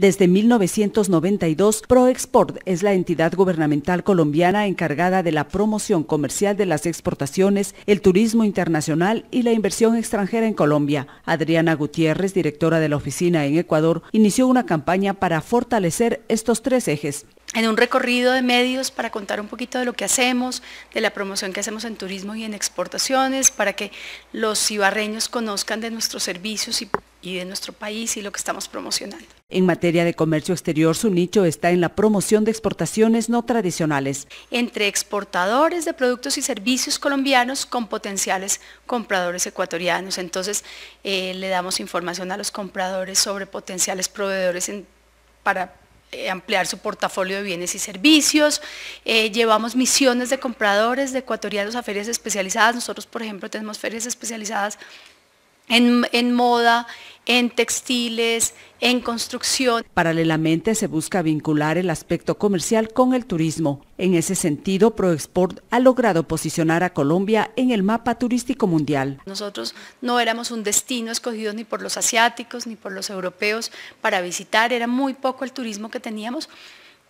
Desde 1992, ProExport es la entidad gubernamental colombiana encargada de la promoción comercial de las exportaciones, el turismo internacional y la inversión extranjera en Colombia. Adriana Gutiérrez, directora de la oficina en Ecuador, inició una campaña para fortalecer estos tres ejes en un recorrido de medios para contar un poquito de lo que hacemos, de la promoción que hacemos en turismo y en exportaciones, para que los cibarreños conozcan de nuestros servicios y, y de nuestro país y lo que estamos promocionando. En materia de comercio exterior, su nicho está en la promoción de exportaciones no tradicionales. Entre exportadores de productos y servicios colombianos con potenciales compradores ecuatorianos. Entonces, eh, le damos información a los compradores sobre potenciales proveedores para eh, ampliar su portafolio de bienes y servicios, eh, llevamos misiones de compradores de ecuatorianos a ferias especializadas, nosotros por ejemplo tenemos ferias especializadas en, en moda, en textiles, en construcción. Paralelamente se busca vincular el aspecto comercial con el turismo. En ese sentido, ProExport ha logrado posicionar a Colombia en el mapa turístico mundial. Nosotros no éramos un destino escogido ni por los asiáticos ni por los europeos para visitar, era muy poco el turismo que teníamos,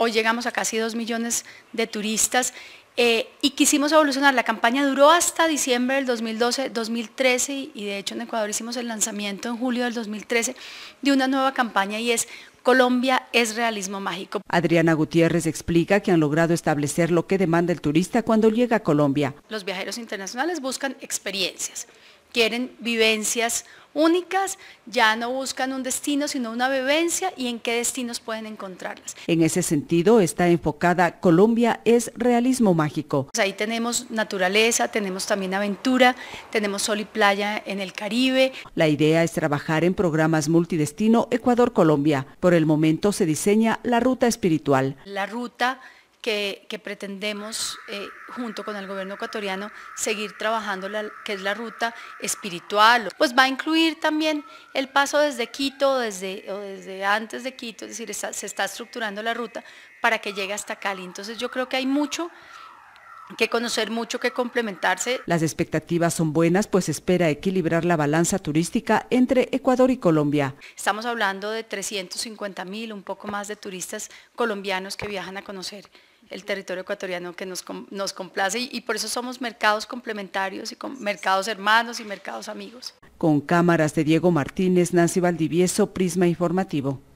hoy llegamos a casi 2 millones de turistas eh, y quisimos evolucionar. La campaña duró hasta diciembre del 2012, 2013 y de hecho en Ecuador hicimos el lanzamiento en julio del 2013 de una nueva campaña y es Colombia es realismo mágico. Adriana Gutiérrez explica que han logrado establecer lo que demanda el turista cuando llega a Colombia. Los viajeros internacionales buscan experiencias quieren vivencias únicas, ya no buscan un destino, sino una vivencia y en qué destinos pueden encontrarlas. En ese sentido está enfocada Colombia es realismo mágico. Pues ahí tenemos naturaleza, tenemos también aventura, tenemos sol y playa en el Caribe. La idea es trabajar en programas multidestino Ecuador-Colombia. Por el momento se diseña la ruta espiritual. La ruta que, pretendemos, eh, junto con el gobierno ecuatoriano, seguir trabajando, la, que es la ruta espiritual. Pues va a incluir también el paso desde Quito desde, o desde antes de Quito, es decir, se está estructurando la ruta para que llegue hasta Cali. Entonces yo creo que hay mucho que conocer mucho, que complementarse. Las expectativas son buenas, pues espera equilibrar la balanza turística entre Ecuador y Colombia. Estamos hablando de 350 mil, un poco más de turistas colombianos que viajan a conocer el territorio ecuatoriano que nos, complace y, por eso somos mercados complementarios y mercados hermanos y mercados amigos. Con cámaras de Diego Martínez, Nancy Valdivieso, Prisma Informativo.